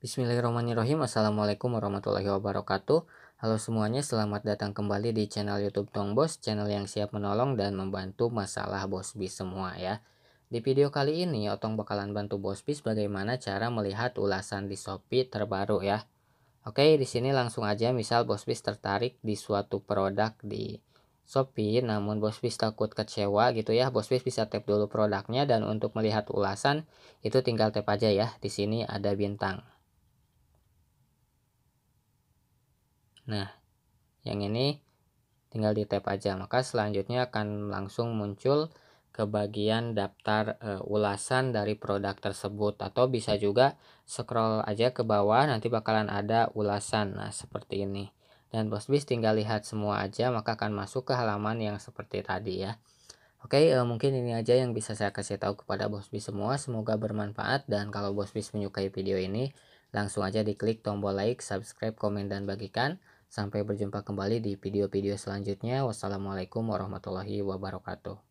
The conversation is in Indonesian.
Bismillahirrahmanirrahim. Assalamualaikum warahmatullahi wabarakatuh. Halo semuanya, selamat datang kembali di channel YouTube Tong Bos, channel yang siap menolong dan membantu masalah Bos Bis semua ya. Di video kali ini, Otong bakalan bantu Bos Bis bagaimana cara melihat ulasan di Shopee terbaru ya. Oke, di sini langsung aja misal Bos Bis tertarik di suatu produk di Shopee, namun Bos Bis takut kecewa gitu ya. Bos Bis bisa tap dulu produknya dan untuk melihat ulasan itu tinggal tap aja ya. Di sini ada bintang. Nah, yang ini tinggal di tap aja. Maka selanjutnya akan langsung muncul ke bagian daftar e, ulasan dari produk tersebut atau bisa juga scroll aja ke bawah nanti bakalan ada ulasan. Nah, seperti ini. Dan bos bis tinggal lihat semua aja maka akan masuk ke halaman yang seperti tadi ya. Oke, eh, mungkin ini aja yang bisa saya kasih tahu kepada bos bis semua. Semoga bermanfaat dan kalau bos bis menyukai video ini, Langsung aja diklik tombol like, subscribe, komen, dan bagikan. Sampai berjumpa kembali di video-video selanjutnya. Wassalamualaikum warahmatullahi wabarakatuh.